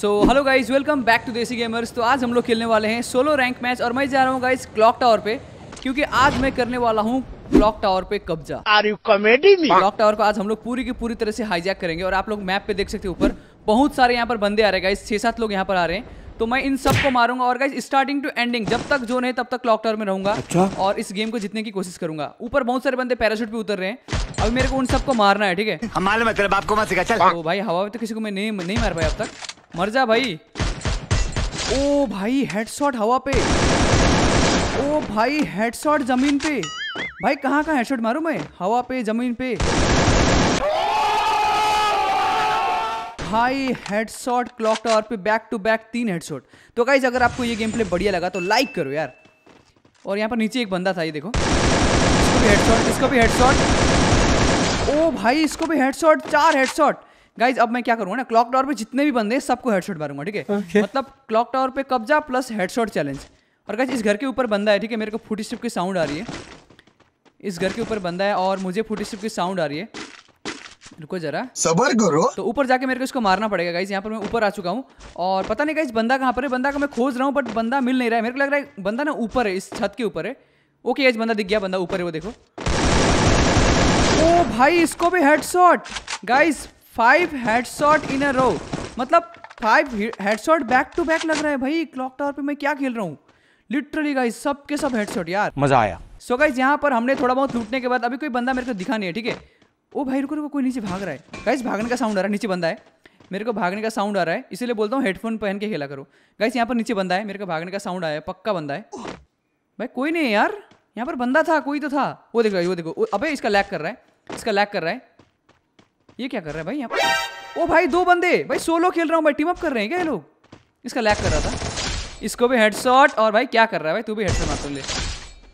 So hello guys welcome back to Desi gamers तो आज हम लोग खेलने वाले हैं सोलो रैंक मैच और मैं जा रहा हूँ गाइज क्लॉक टावर पे क्योंकि आज मैं करने वाला हूँ क्लॉक टावर पे कब्जा are you comedy me clock tower को आज हम लोग पूरी की पूरी तरह से हाईजैक करेंगे और आप लोग मैप पे देख सकते हैं ऊपर बहुत सारे यहाँ पर बंदे आ रहे हैं गाइज छह सात लोग यहाँ पर आ रहे हैं तो मैं इन सबको मारूंगा और गाइज स्टार्टिंग टू एंडिंग जब तक जो नहीं तब तक क्लॉक टावर में रहूंगा अच्छा? और इस गेम को जीतने की कोशिश करूंगा ऊपर बहुत सारे बंदे पैराशूट पे उतर रहे हैं अभी मेरे को उन सबको मारना है ठीक है हमारे हाँ, मतलब आपको मत सिखा चल तो भाई हवा में तो किसी को मैं नहीं नहीं मार पाया अब तक मर जा भाई ओ भाई हेडशॉट हवा पे ओ भाई हेडशॉट जमीन पे भाई कहाँ कहाँ हेडशॉट मारू मैं हवा पे जमीन पे भाई हेडशॉट क्लॉक टावर पे बैक टू बैक तीन हेडशॉट तो गाइज अगर आपको ये गेम प्ले बढ़िया लगा तो लाइक करो यार और यहाँ पर नीचे एक बंदा था ये देखो इसको भी हेडशॉट इसको भी हेडशॉट ओ भाई इसको भी हेडशॉट चार हेडशॉट गाइज अब मैं क्या करूंगा ना क्लॉक टावर पे जितने भी बंदे हैं सबको हेडशॉट मारूंगा ठीक है okay. मतलब क्लॉक टावर पे कब्जा प्लस हेडशॉट चैलेंज और गाइज इस घर के ऊपर बंदा है ठीक है मेरे को फुट स्टेप की साउंड आ रही है इस घर के ऊपर बंदा है और मुझे फुट स्टेप की साउंड आ रही है रुको जरा सबर करो तो ऊपर जाके मेरे को इसको मारना पड़ेगा गाइज यहाँ पर मैं ऊपर आ चुका हूँ और पता नहीं गाइज बंदा कहाँ पर है बंदा का मैं खोज रहा हूँ बट बंदा मिल नहीं रहा है मेरे को लग रहा है बंदा ना ऊपर है इस छत के ऊपर है ओके गाइज बंदा दिख गया बंदा ऊपर है वो देखो ओ भाई इसको भी headshot guys five headshot in a row मतलब five headshot back to back लग रहा है भाई क्लॉक टावर पे मैं क्या खेल रहा हूँ लिटरली गाइस सब के सब हेडशॉट यार मजा आया सो गाइस यहाँ पर हमने थोड़ा बहुत लूटने के बाद अभी कोई बंदा मेरे को दिखा नहीं है ठीक है ओ भाई रुको रुको कोई नीचे भाग रहा है गाइस भागने का साउंड आ रहा है नीचे बंदा है मेरे को भागने का साउंड आ रहा है इसीलिए बोलता हूँ हेडफोन पहन के खेला करो गाइस यहाँ पर नीचे बंदा है मेरे को भागने का साउंड आया है पक्का बंदा है भाई कोई नहीं है यार यहाँ पर बंदा था कोई तो था वो देखो वो देखो अबे इसका लैक कर रहा है इसका लैक कर रहा है ये क्या कर रहा है भाई यहाँ ओ भाई दो बंदे भाई सोलो खेल रहा हूँ भाई टीम अप कर रहे हैं क्या ये लोग इसका लैक कर रहा था इसको भी हेड और भाई क्या कर रहा है भाई तू भी हेड मार तो ले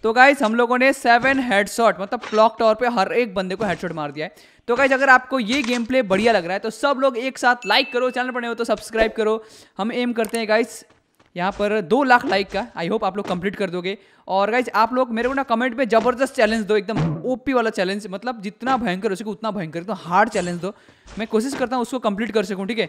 तो गाइज हम लोगों ने सेवन हेड मतलब क्लॉक टॉर पर हर एक बंदे को हेड मार दिया है तो गाइज अगर आपको ये गेम प्ले बढ़िया लग रहा है तो सब लोग एक साथ लाइक करो चैनल पर नहीं हो तो सब्सक्राइब करो हम एम करते हैं गाइज यहाँ पर दो लाख लाइक का आई होप आप लोग कंप्लीट कर दोगे और गाइज आप लोग मेरे को ना कमेंट में जबरदस्त चैलेंज दो एकदम ओपी वाला चैलेंज मतलब जितना भयंकर हो सके उतना भयंकर एकदम तो हार्ड चैलेंज दो मैं कोशिश करता हूँ उसको कंप्लीट कर सकूँ ठीक है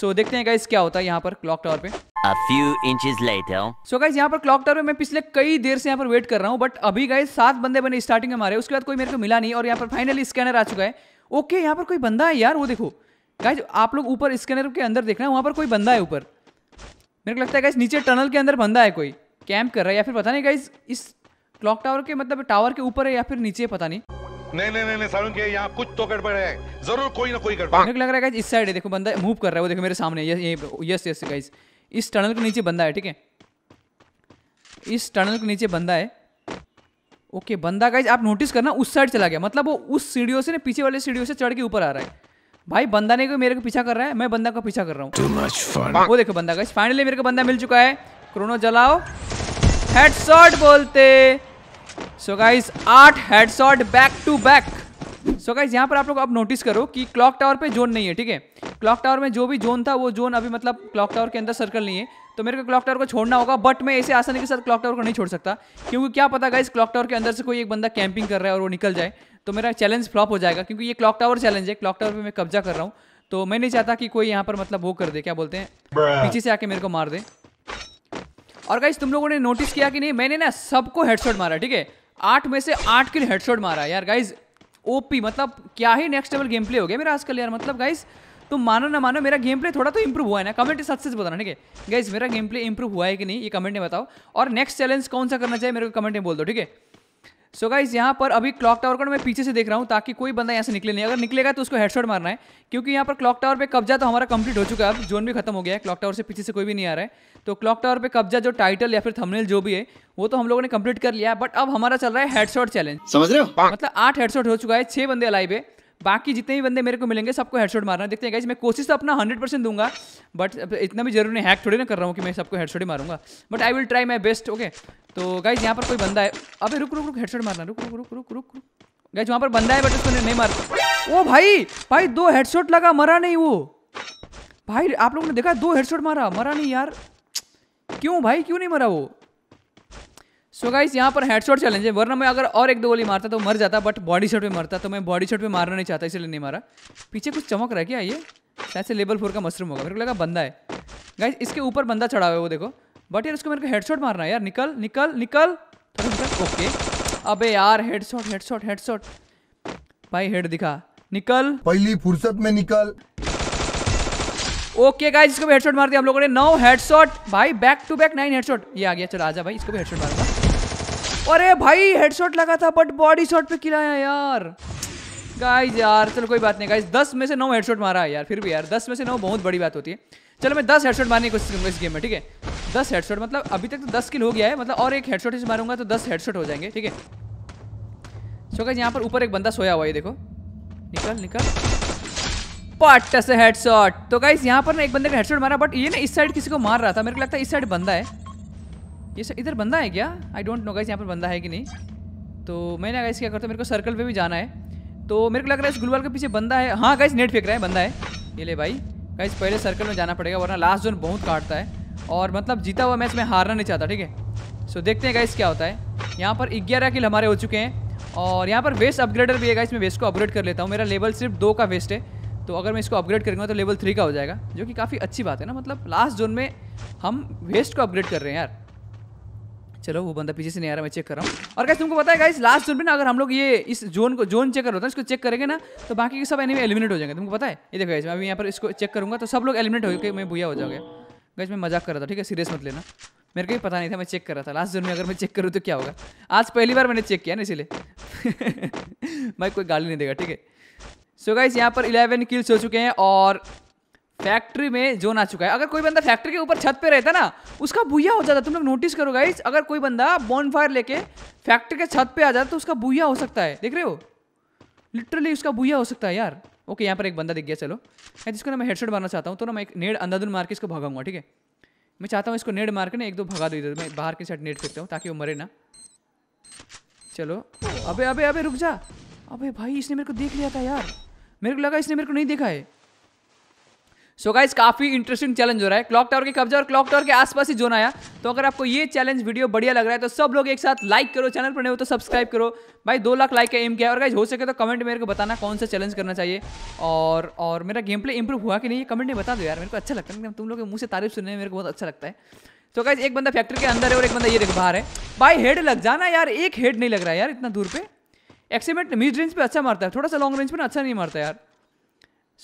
सो देखते हैं गाइज क्या होता है यहाँ पर क्लॉक टावर पे A few inches later. So guys यहाँ पर क्लॉक टावर में मैं पिछले कई देर से यहाँ पर वेट कर रहा हूँ बट अभी गाइज सात बंदे बने स्टार्टिंग में मारे उसके बाद कोई मेरे को मिला नहीं और यहाँ पर फाइनली स्कैनर आ चुका है ओके यहाँ पर कोई बंदा है यार वो देखो गाइज आप लोग ऊपर स्कैनर के अंदर देखना है वहाँ पर कोई बंदा है ऊपर मेरे को लगता है गाइस नीचे टनल के अंदर बंदा है कोई कैंप कर रहा है या फिर पता नहीं गाइस इस क्लॉक टावर के मतलब टावर के ऊपर है या फिर नीचे पता नहीं नहीं नहीं नहीं, नहीं के यहाँ कुछ तो गड़बड़ है जरूर कोई ना कोई गड़बड़ मेरे को लग रहा है गाइस इस साइड है देखो बंदा मूव कर रहा है वो देखो मेरे सामने यस यस गाइस इस टनल के नीचे बंदा है ठीक है इस टनल के नीचे बंदा है ओके बंदा गाइज आप नोटिस करना उस साइड चला गया मतलब वो उस सीढ़ियों से ना पीछे वाले सीढ़ियों से चढ़ के ऊपर आ रहा है भाई बंदा नहीं को मेरे को पीछा कर रहा है मैं बंदा का पीछा कर रहा हूँ वो देखो बंदा का फाइनली मेरे को बंदा मिल चुका है क्रोनो जलाओ हेडशॉट बोलते सो गाइस आठ headshot back to back so guys यहाँ पर आप लोग अब नोटिस करो कि क्लॉक टावर पे जोन नहीं है ठीक है क्लॉक टावर में जो भी जोन था वो जोन अभी मतलब क्लॉक टावर के अंदर सर्कल नहीं है तो मेरे को क्लॉक टावर को छोड़ना होगा बट मैं ऐसे आसानी के साथ क्लॉक टावर को नहीं छोड़ सकता क्योंकि क्या पता गाइज क्लॉक टावर के अंदर से कोई एक बंदा कैंपिंग कर रहा है और वो निकल जाए तो मेरा चैलेंज फ्लॉप हो जाएगा क्योंकि ये क्लॉक टावर चैलेंज है क्लॉक टावर पर मैं कब्जा कर रहा हूँ तो मैं नहीं चाहता कि कोई यहाँ पर मतलब वो कर दे क्या बोलते हैं पीछे से आके मेरे को मार दे और गाइज तुम लोगों ने नोटिस किया कि नहीं मैंने ना सबको हेडसोट मारा ठीक है आठ में से आठ किल हेडसोट मारा यार गाइज ओपी मतलब क्या ही नेक्स्ट लेवल गेम प्ले हो गया मेरा आजकल यार मतलब गाइस तुम मानो ना मानो मेरा गेम प्ले थोड़ा तो इंप्रूव हुआ है ना कमेंट साथ से बताना ठीक है गाइस मेरा गेम प्ले इंप्रूव हुआ है कि नहीं ये कमेंट में बताओ और नेक्स्ट चैलेंज कौन सा करना चाहिए मेरे को कमेंट में बोल दो ठीक है सो गाइज यहाँ पर अभी क्लॉक टावर को मैं पीछे से देख रहा हूँ ताकि कोई बंदा यहाँ से निकले नहीं अगर निकलेगा तो उसको हेडशॉट मारना है क्योंकि यहाँ पर क्लॉक टावर पे कब्जा तो हमारा कंप्लीट हो चुका है अब जोन भी खत्म हो गया है क्लॉक टावर से पीछे से कोई भी नहीं आ रहा है तो क्लॉक टावर पे कब्जा जो टाइटल या फिर थमनेल जो भी है वो तो हम लोगों ने कम्प्लीट कर लिया है बट अब हमारा चल रहा है हेडशॉट चैलेंज समझ रहे हो हाँ। मतलब आठ हेडशॉट हो चुका है छह बंदे अलाइव है बाकी जितने भी बंदे मेरे को मिलेंगे सबको हेडशॉट मारना है देखते हैं गाइज मैं कोशिश तो अपना हंड्रेड परसेंट दूंगा बट इतना भी जरूरी है हैक थोड़ी ना कर रहा हूँ कि मैं सबको हेडशॉट ही मारूंगा but I will try my best okay तो गाइज यहाँ पर कोई बंदा है अबे रुक रुक रुक हेडसेट मारना रुक रुक रुक रुक रुक रुक गाइज वहाँ पर बंदा है बट उसको नहीं मार ओ भाई भाई दो हेडसेट लगा मरा नहीं वो भाई आप लोगों ने देखा दो हेडसेट मारा मरा नहीं यार क्यों भाई क्यों नहीं मरा वो सो गाइस यहाँ पर हेडशॉट चैलेंज है वरना मैं अगर और एक दो गोली मारता तो मर जाता बट बॉडी शॉट पे मरता तो मैं बॉडी शॉट पे मारना नहीं चाहता इसलिए नहीं मारा पीछे कुछ चमक रहा है क्या ये शायद से लेवल फोर का मशरूम होगा मेरे को लगा बंदा है गाइस इसके ऊपर बंदा चढ़ा हुआ है वो देखो बट यार इसको मेरे को हेडशॉट मारना है यार निकल निकल निकल निकल ओके अबे यार हेडशॉट हेडशॉट हेडशॉट भाई हेड दिखा निकल पहली फुर्सत में निकल ओके गाइस इसको भी हेडशॉट मार दिया हम लोगों ने नौ हेडशॉट भाई back to back nine headshot ये आ गया चल आजा भाई इसको भी हेडशॉट मार दिया अरे भाई हेडशॉट लगा था बट बॉडी शॉट पे किला है यार गाइस यार चलो कोई बात नहीं गाइस दस में से नौ हेडशॉट मारा है यार फिर भी यार दस में से नौ बहुत बड़ी बात होती है चलो मैं दस हेडशॉट मारने की कोशिश करूंगा इस गेम में ठीक है दस हेडशॉट मतलब अभी तक तो दस किल हो गया है मतलब और एक हेडशॉट इसे मारूंगा तो दस हेडशॉट हो जाएंगे ठीक है सो गैस यहाँ पर ऊपर एक बंदा सोया हुआ है देखो निकल निकल पट से हेडशॉट तो गाइस यहाँ पर ना एक बंदे का हेडशॉट मारा बट ये ना इस साइड किसी को मार रहा था मेरे को लगता है इस साइड बंदा है ये इधर बंदा है क्या आई डोंट नो गाइस यहाँ पर बंदा है कि नहीं तो मैंने गाइस क्या करता हूँ मेरे को सर्कल पर भी जाना है तो मेरे को लग रहा है इस गुलवाल के पीछे बंदा है हाँ गाइस नेट फेंक रहा है बंदा है ये ले भाई गाइस पहले सर्कल में जाना पड़ेगा वरना लास्ट जोन बहुत काटता है और मतलब जीता हुआ मैच में हारना नहीं चाहता ठीक है सो देखते हैं गाइस क्या होता है यहाँ पर ग्यारह किल हमारे हो चुके हैं और यहाँ पर वेस्ट अपग्रेडर भी है गाइस मैं वेस्ट को अपग्रेड कर लेता हूँ मेरा लेवल सिर्फ दो का वेस्ट है तो अगर मैं इसको अपग्रेड करूँगा तो लेवल थ्री का हो जाएगा जो कि काफ़ी अच्छी बात है ना मतलब लास्ट जोन में हम वेस्ट को अपग्रेड कर रहे हैं यार चलो वो बंदा पीछे से नहीं आ रहा मैं चेक कर रहा हूँ और कैसे तुमको पता है गाइस लास्ट जोन में ना अगर हम लोग ये इस जोन को जोन चेक कर होता है इसको चेक करेंगे ना तो बाकी के सब एनिमी एलिमिनेट हो जाएंगे तुमको पता है ये देखो गाइस मैं अभी यहाँ पर इसको चेक करूँगा तो सब लोग एलिमिनेट हो मैं भूया हो जाओगे गज मैं मजाक कर रहा था ठीक है सीरियस मत लेना मेरे को ही पता नहीं था मैं चेक कर रहा था लास्ट जोन में अगर मैं चेक करूँ तो क्या होगा आज पहली बार मैंने चेक किया ना इसीलिए भाई कोई गाली नहीं देगा ठीक है सो गाइस यहाँ पर इलेवन किल्स हो चुके हैं और फैक्ट्री में जोन आ चुका है अगर कोई बंदा फैक्ट्री के ऊपर छत पे रहता ना उसका बुया हो जाता तुम लोग नोटिस करो गाइस अगर कोई बंदा बॉन फायर लेके फैक्ट्री के छत पे आ जाता तो उसका बुया हो सकता है देख रहे हो लिटरली उसका बुया हो सकता है यार ओके यहाँ पर एक बंदा दिख गया चलो मैं जिसको ना मैं हेडसेट मारना चाहता हूँ तो ना मैं एक नेड अंदाधुन मार के इसको भगाऊंगा ठीक है मैं चाहता हूँ इसको नेड मार के ना एक दो भगा दो इधर मैं बाहर के साइड नेट फेंकता हूँ ताकि वो मरे ना चलो अबे अबे अबे रुक जा अबे भाई इसने मेरे को देख लिया था यार मेरे को लगा इसने मेरे को नहीं देखा है सो so गाइज काफ़ी इंटरेस्टिंग चैलेंज हो रहा है क्लॉक टावर के कब्जा और क्लॉक टावर के आसपास ही जोन आया तो अगर आपको ये चैलेंज वीडियो बढ़िया लग रहा है तो सब लोग एक साथ लाइक करो चैनल पर नहीं हो तो सब्सक्राइब करो भाई दो लाख लाइक का एम किया और गाइज हो सके तो कमेंट मेरे को बताना कौन सा चैलेंज करना चाहिए और और मेरा गेम प्ले इंप्रूव हुआ कि नहीं ये कमेंट नहीं बता दो यार मेरे को अच्छा लगता है तुम लोग के से तारीफ सुनने में मेरे को बहुत अच्छा लगता है तो गाइज एक बंदा फैक्ट्री के अंदर है और एक बंदा ये देख बाहर है भाई हेड लग जाना यार एक हेड नहीं लग रहा है यार इतना दूर पे एक्सीमेंट मिड रेंज पर अच्छा मारता है थोड़ा सा लॉन्ग रेंज पर ना अच्छा नहीं मारता यार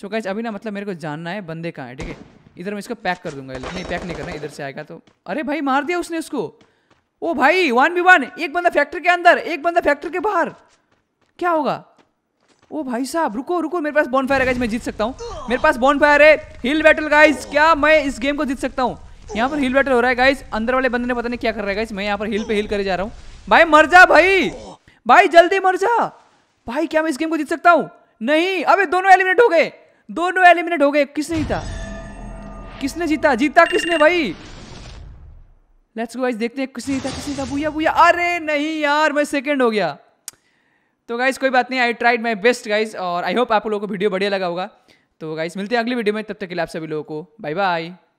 सो गाइज अभी ना मतलब मेरे को जानना है बंदे कहाँ है ठीक है इधर मैं इसको पैक कर दूंगा नहीं पैक नहीं करना इधर से आएगा तो अरे भाई मार दिया उसने उसको ओ भाई वन बी वन एक बंदा फैक्ट्री के अंदर एक बंदा फैक्ट्री के बाहर क्या होगा ओ भाई साहब रुको रुको मेरे पास बॉन फायर है मैं जीत सकता हूँ मेरे पास बॉन फायर है हिल बैटल गाइज क्या मैं इस गेम को जीत सकता हूँ यहाँ पर हिल बैटल हो रहा है गाइज अंदर वाले बंदे ने पता नहीं क्या कर रहा है गाइज मैं यहाँ पर हिल पे हिल कर जा रहा हूँ भाई मर जा भाई भाई जल्दी मर जा भाई क्या मैं इस गेम को जीत सकता हूँ नहीं अबे दोनों एलिमिनेट हो गए दोनों एलिमिनेट हो गए किसने जीता किसने जीता जीता किसने भाई लेट्स गो गाइस देखते हैं किसने जीता किसने जीता भूया भूया अरे नहीं यार मैं सेकंड हो गया तो गाइज कोई बात नहीं I tried my best guys और आई होप आप लोगों को वीडियो बढ़िया लगा होगा तो गाइज मिलते हैं अगली वीडियो में तब तक के लिए आप सभी लोगों को बाय बाय